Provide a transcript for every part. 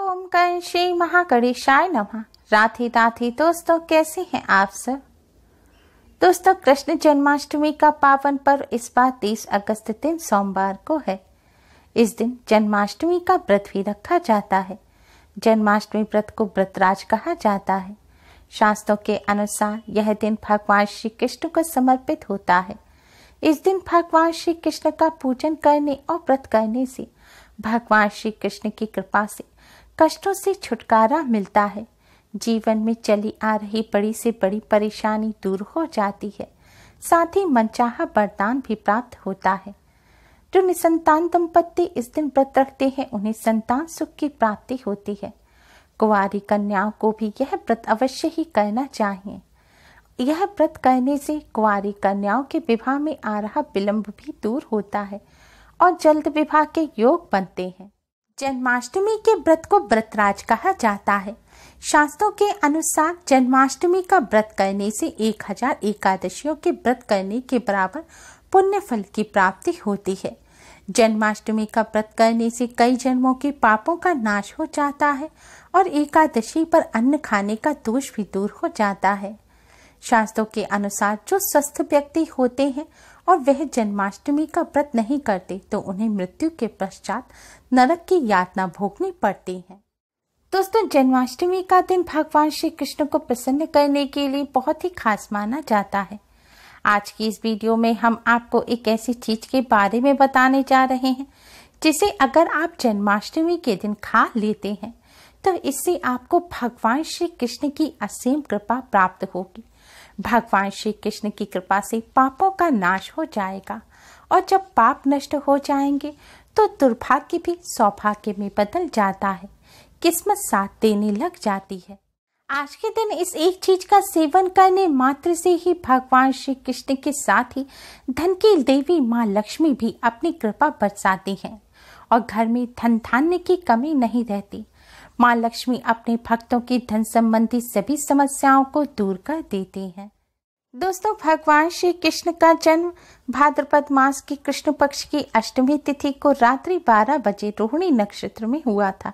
ओम कं श्री महागणेशाय नमा राधे राधे दोस्तों कैसे हैं आप सब दोस्तों कृष्ण जन्माष्टमी का पावन पर्व इस बार 30 अगस्त दिन सोमवार को है इस दिन जन्माष्टमी का व्रत भी रखा जाता है जन्माष्टमी व्रत को व्रतराज कहा जाता है शास्त्रों के अनुसार यह दिन भगवान श्री कृष्ण को समर्पित होता है इस दिन भगवान श्री कृष्ण का पूजन करने और व्रत करने से भगवान श्री कृष्ण की कृपा से कष्टों से छुटकारा मिलता है जीवन में चली आ रही बड़ी से बड़ी परेशानी दूर हो जाती है साथ ही मनचाहा वरदान भी प्राप्त होता है जो निसंतान दंपत्ति इस दिन व्रत रखते हैं उन्हें संतान सुख की प्राप्ति होती है कुंवारी कन्याओं को भी यह व्रत अवश्य ही करना चाहिए यह व्रत करने से कुंवारी कन्याओं के विवाह में आ रहा विलंब भी दूर होता है और जल्द विवाह के योग बनते हैं जन्माष्टमी के व्रत को व्रतराज कहा जाता है शास्त्रों के अनुसार जन्माष्टमी का व्रत करने से एक हजार एकादशियों के व्रत करने के बराबर पुण्य फल की प्राप्ति होती है जन्माष्टमी का व्रत करने से कई जन्मों के पापों का नाश हो जाता है और एकादशी पर अन्न खाने का दोष भी दूर हो जाता है शास्त्रों के अनुसार जो स्वस्थ व्यक्ति होते हैं और वह जन्माष्टमी का व्रत नहीं करते तो उन्हें मृत्यु के पश्चात नरक की यातना भोगनी पड़ती है दोस्तों जन्माष्टमी का दिन भगवान श्री कृष्ण को प्रसन्न करने के लिए बहुत ही खास माना जाता है आज की इस वीडियो में हम आपको एक ऐसी चीज के बारे में बताने जा रहे हैं जिसे अगर आप जन्माष्टमी के दिन खा लेते हैं तो इससे आपको भगवान श्री कृष्ण की असीम कृपा प्राप्त होगी भगवान श्री कृष्ण की कृपा से पापों का नाश हो जाएगा और जब पाप नष्ट हो जाएंगे तो दुर्भाग्य भी सौभाग्य में बदल जाता है किस्मत साथ देने लग जाती है आज के दिन इस एक चीज का सेवन करने मात्र से ही भगवान श्री कृष्ण के साथ ही धन की देवी माँ लक्ष्मी भी अपनी कृपा बरसाती हैं और घर में धन धान्य की कमी नहीं रहती माँ लक्ष्मी अपने भक्तों की धन संबंधी सभी समस्याओं को दूर कर देती हैं दोस्तों भगवान श्री कृष्ण का जन्म भाद्रपद मास की कृष्ण पक्ष की अष्टमी तिथि को रात्रि 12 बजे रोहिणी नक्षत्र में हुआ था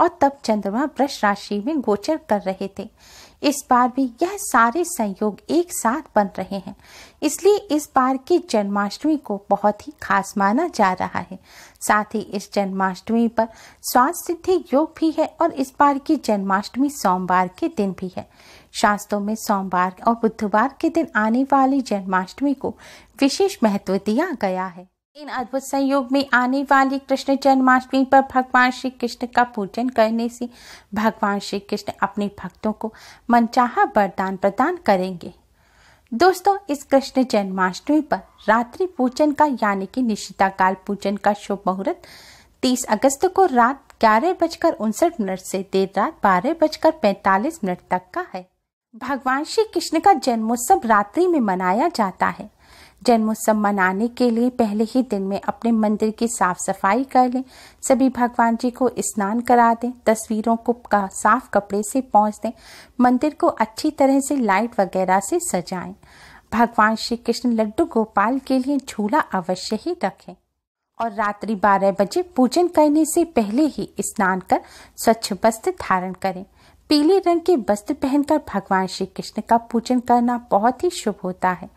और तब चंद्रमा वृक्ष राशि में गोचर कर रहे थे इस बार भी यह सारे संयोग एक साथ बन रहे हैं इसलिए इस बार की जन्माष्टमी को बहुत ही खास माना जा रहा है साथ ही इस जन्माष्टमी पर स्वास्थ्य सिद्धि योग भी है और इस बार की जन्माष्टमी सोमवार के दिन भी है शास्त्रों में सोमवार और बुधवार के दिन आने वाली जन्माष्टमी को विशेष महत्व दिया गया है इन अद्भुत संयोग में आने वाली कृष्ण जन्माष्टमी पर भगवान श्री कृष्ण का पूजन करने से भगवान श्री कृष्ण अपने भक्तों को मनचाहा वरदान प्रदान करेंगे दोस्तों इस कृष्ण जन्माष्टमी पर रात्रि पूजन का यानी कि निश्चिता काल पूजन का शुभ मुहूर्त 30 अगस्त को रात ग्यारह बजकर उनसठ मिनट से देर रात बारह बजकर पैंतालीस मिनट तक का है भगवान श्री कृष्ण का जन्मोत्सव रात्रि में मनाया जाता है जन्मोत्सव मनाने के लिए पहले ही दिन में अपने मंदिर की साफ सफाई कर लें सभी भगवान जी को स्नान करा दें तस्वीरों को का साफ कपड़े से पहुँच दें मंदिर को अच्छी तरह से लाइट वगैरह से सजाएं भगवान श्री कृष्ण लड्डू गोपाल के लिए झूला अवश्य ही रखें और रात्रि 12 बजे पूजन करने से पहले ही स्नान कर स्वच्छ वस्त्र धारण करें पीले रंग के वस्त्र पहनकर भगवान श्री कृष्ण का पूजन करना बहुत ही शुभ होता है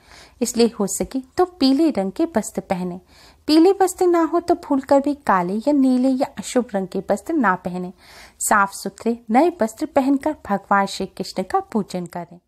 इसलिए हो सके तो पीले रंग के वस्त्र पहने पीले वस्त्र ना हो तो भूल कर भी काले या नीले या अशुभ रंग के वस्त्र ना पहने साफ सुथरे नए वस्त्र पहनकर भगवान श्री कृष्ण का पूजन करें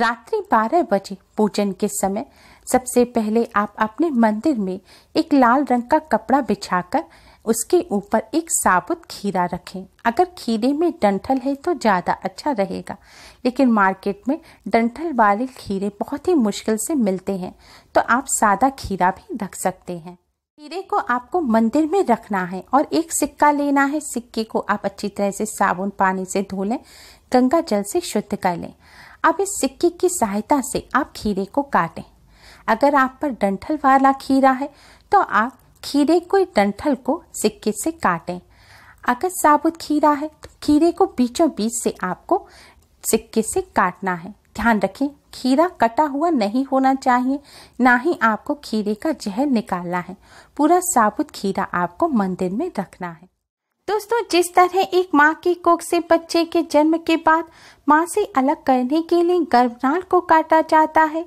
रात्रि 12 बजे पूजन के समय सबसे पहले आप अपने मंदिर में एक लाल रंग का कपड़ा बिछाकर उसके ऊपर एक साबुत खीरा रखें अगर खीरे में डंठल है तो ज़्यादा अच्छा रहेगा लेकिन मार्केट में डंठल वाले खीरे बहुत ही मुश्किल से मिलते हैं तो आप सादा खीरा भी रख सकते हैं खीरे को आपको मंदिर में रखना है और एक सिक्का लेना है सिक्के को आप अच्छी तरह से साबुन पानी से धो लें गंगा जल से शुद्ध कर लें अब इस सिक्के की सहायता से आप खीरे को काटें अगर आप पर डंठल वाला खीरा है तो आप खीरे को डंठल को सिक्के से काटें अगर साबुत खीरा है तो खीरे को बीचों बीच से आपको सिक्के से काटना है ध्यान रखें खीरा कटा हुआ नहीं होना चाहिए ना ही आपको खीरे का जहर निकालना है पूरा साबुत खीरा आपको मंदिर में रखना है दोस्तों जिस तरह एक माँ की कोख से बच्चे के जन्म के बाद माँ से अलग करने के लिए गर्भनाल को काटा जाता है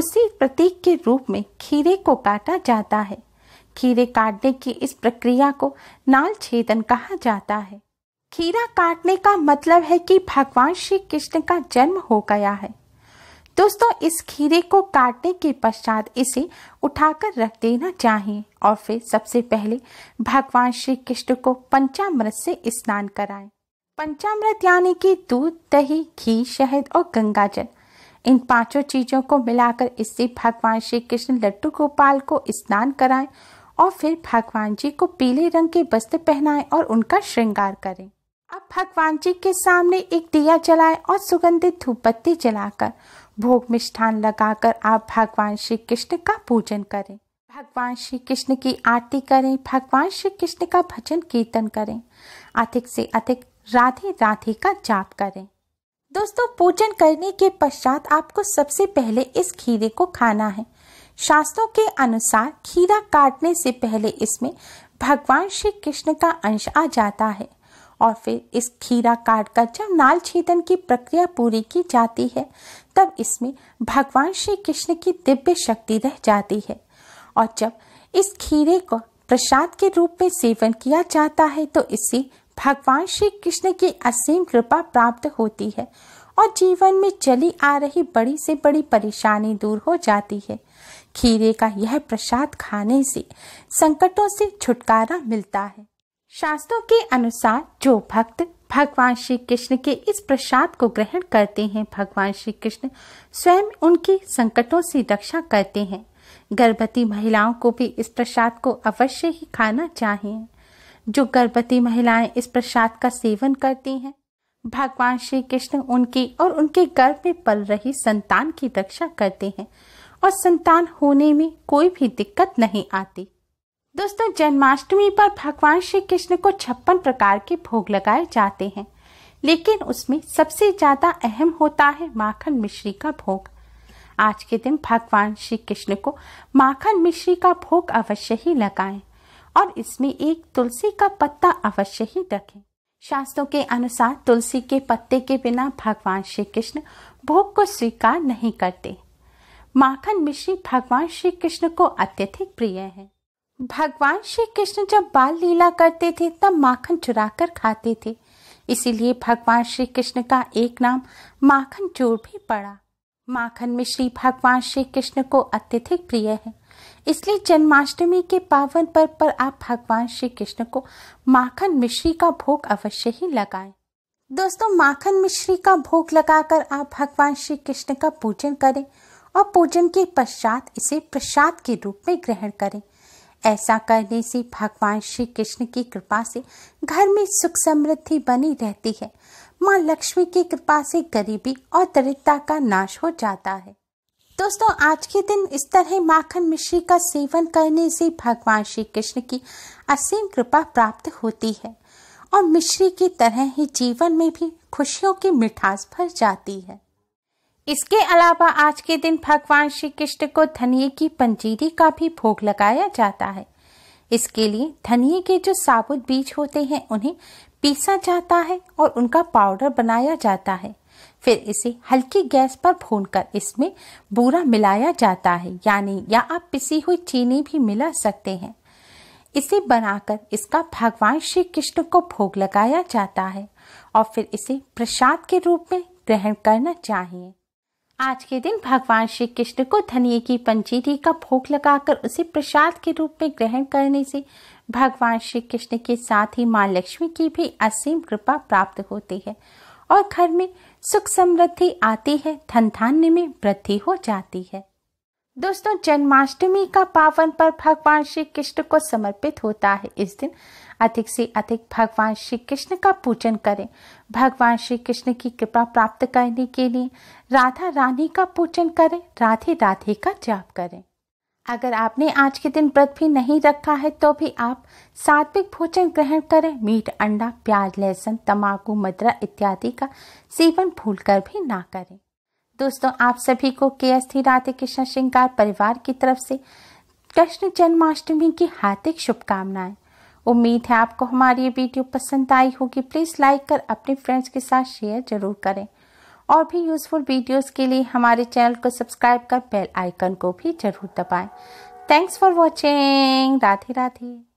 उसी प्रतीक के रूप में खीरे को काटा जाता है खीरे काटने की इस प्रक्रिया को नाल छेदन कहा जाता है खीरा काटने का मतलब है कि भगवान श्री कृष्ण का जन्म हो गया है दोस्तों इस खीरे को काटने के पश्चात इसे उठाकर रख देना चाहिए और फिर सबसे पहले भगवान श्री कृष्ण को पंचामृत से स्नान कराएं। पंचामृत यानी कि दूध दही घी शहद और गंगाजल इन पांचों चीजों को मिलाकर इससे भगवान श्री कृष्ण लड्डू गोपाल को स्नान कराएं और फिर भगवान जी को पीले रंग के वस्त्र पहनाएं और उनका श्रृंगार करें अब भगवान जी के सामने एक दिया जलाएं और सुगंधित धूप पत्ती जलाकर भोग मिष्ठान लगाकर आप भगवान श्री कृष्ण का पूजन करें भगवान श्री कृष्ण की आरती करें भगवान श्री कृष्ण का भजन कीर्तन करें अधिक से अधिक राधे राधे का जाप करें दोस्तों पूजन करने के पश्चात आपको सबसे पहले इस खीरे को खाना है शास्त्रों के अनुसार खीरा काटने से पहले इसमें भगवान श्री कृष्ण का अंश आ जाता है और फिर इस खीरा काट कर जब नाल छेदन की प्रक्रिया पूरी की जाती है तब इसमें भगवान श्री कृष्ण की दिव्य शक्ति रह जाती है और जब इस खीरे को प्रसाद के रूप में सेवन किया जाता है तो इससे भगवान श्री कृष्ण की असीम कृपा प्राप्त होती है और जीवन में चली आ रही बड़ी से बड़ी परेशानी दूर हो जाती है खीरे का यह प्रसाद खाने से संकटों से छुटकारा मिलता है शास्त्रों के अनुसार जो भक्त भगवान श्री कृष्ण के इस प्रसाद को ग्रहण करते हैं भगवान श्री कृष्ण स्वयं उनके संकटों से रक्षा करते हैं गर्भवती महिलाओं को भी इस प्रसाद को अवश्य ही खाना चाहिए जो गर्भवती महिलाएं इस प्रसाद का सेवन करती हैं भगवान श्री कृष्ण उनकी और उनके गर्भ में पल रही संतान की रक्षा करते हैं और संतान होने में कोई भी दिक्कत नहीं आती दोस्तों जन्माष्टमी पर भगवान श्री कृष्ण को छप्पन प्रकार के भोग लगाए जाते हैं लेकिन उसमें सबसे ज्यादा अहम होता है माखन मिश्री का भोग आज के दिन भगवान श्री कृष्ण को माखन मिश्री का भोग अवश्य ही लगाएं और इसमें एक तुलसी का पत्ता अवश्य ही रखें शास्त्रों के अनुसार तुलसी के पत्ते के बिना भगवान श्री कृष्ण भोग को स्वीकार नहीं करते माखन मिश्री भगवान श्री कृष्ण को अत्यधिक प्रिय है भगवान श्री कृष्ण जब बाल लीला करते थे तब माखन चुरा कर खाते थे इसीलिए भगवान श्री कृष्ण का एक नाम माखन चोर भी पड़ा माखन मिश्री भगवान श्री कृष्ण को अत्यधिक प्रिय है इसलिए जन्माष्टमी के पावन पर्व पर आप भगवान श्री कृष्ण को माखन मिश्री का भोग अवश्य ही लगाएं। दोस्तों माखन मिश्री का भोग लगाकर आप भगवान श्री कृष्ण का पूजन करें और पूजन के पश्चात इसे प्रसाद के रूप में ग्रहण करें ऐसा करने से भगवान श्री कृष्ण की कृपा से घर में सुख समृद्धि बनी रहती है माँ लक्ष्मी की कृपा से गरीबी और दरिद्रता का नाश हो जाता है दोस्तों आज के दिन इस तरह माखन मिश्री का सेवन करने से भगवान श्री कृष्ण की असीम कृपा प्राप्त होती है और मिश्री की तरह ही जीवन में भी खुशियों की मिठास भर जाती है इसके अलावा आज के दिन भगवान श्री कृष्ण को धनिये की पंजीरी का भी भोग लगाया जाता है इसके लिए धनिये के जो साबुत बीज होते हैं उन्हें पीसा जाता है और उनका पाउडर बनाया जाता है फिर इसे हल्की गैस पर भूनकर इसमें बूरा मिलाया जाता है यानी या आप पिसी हुई चीनी भी मिला सकते हैं इसे बनाकर इसका भगवान श्री कृष्ण को भोग लगाया जाता है और फिर इसे प्रसाद के रूप में ग्रहण करना चाहिए आज के दिन भगवान श्री कृष्ण को धनिये की पंचीरी का भोग लगाकर उसे प्रसाद के रूप में ग्रहण करने से भगवान श्री कृष्ण के साथ ही माँ लक्ष्मी की भी असीम कृपा प्राप्त होती है और घर में सुख समृद्धि आती है धन धान्य में वृद्धि हो जाती है दोस्तों जन्माष्टमी का पावन पर भगवान श्री कृष्ण को समर्पित होता है इस दिन अधिक से अधिक भगवान श्री कृष्ण का पूजन करें भगवान श्री कृष्ण की कृपा प्राप्त करने के लिए राधा रानी का पूजन करें राधे राधे का जाप करें अगर आपने आज के दिन व्रत भी नहीं रखा है तो भी आप सात्विक भोजन ग्रहण करें मीट अंडा प्याज लहसुन तम्बाकू मदरा इत्यादि का सेवन भूल कर भी ना करें दोस्तों आप सभी को के एस थी राधे कृष्ण श्रृंगार परिवार की तरफ से कृष्ण जन्माष्टमी की हार्दिक शुभकामनाएं उम्मीद है आपको हमारी ये वीडियो पसंद आई होगी प्लीज़ लाइक कर अपने फ्रेंड्स के साथ शेयर जरूर करें और भी यूज़फुल वीडियोस के लिए हमारे चैनल को सब्सक्राइब कर बेल आइकन को भी जरूर दबाएं thanks for watching Radhe Radhe